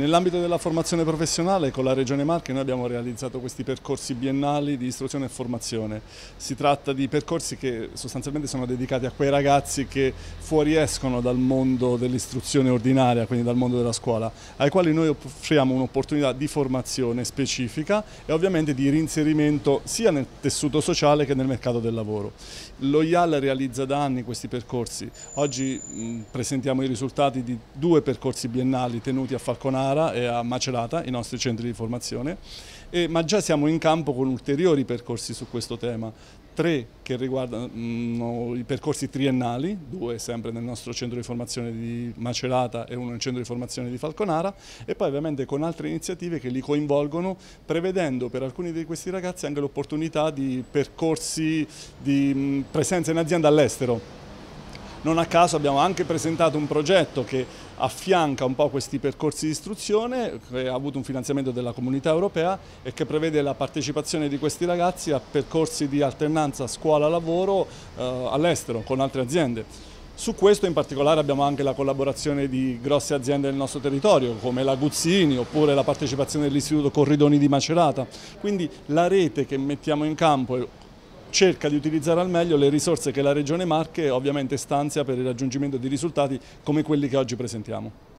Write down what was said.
Nell'ambito della formazione professionale con la Regione Marche noi abbiamo realizzato questi percorsi biennali di istruzione e formazione. Si tratta di percorsi che sostanzialmente sono dedicati a quei ragazzi che fuoriescono dal mondo dell'istruzione ordinaria, quindi dal mondo della scuola, ai quali noi offriamo un'opportunità di formazione specifica e ovviamente di reinserimento sia nel tessuto sociale che nel mercato del lavoro. L'OIAL realizza da anni questi percorsi. Oggi presentiamo i risultati di due percorsi biennali tenuti a Falconara Pescara e a Macerata, i nostri centri di formazione, e, ma già siamo in campo con ulteriori percorsi su questo tema, tre che riguardano i percorsi triennali, due sempre nel nostro centro di formazione di Macerata e uno nel centro di formazione di Falconara e poi ovviamente con altre iniziative che li coinvolgono prevedendo per alcuni di questi ragazzi anche l'opportunità di percorsi di presenza in azienda all'estero non a caso abbiamo anche presentato un progetto che affianca un po' questi percorsi di istruzione, che ha avuto un finanziamento della comunità europea e che prevede la partecipazione di questi ragazzi a percorsi di alternanza scuola-lavoro eh, all'estero con altre aziende. Su questo in particolare abbiamo anche la collaborazione di grosse aziende del nostro territorio come la Guzzini oppure la partecipazione dell'Istituto Corridoni di Macerata. Quindi la rete che mettiamo in campo cerca di utilizzare al meglio le risorse che la Regione Marche ovviamente stanzia per il raggiungimento di risultati come quelli che oggi presentiamo.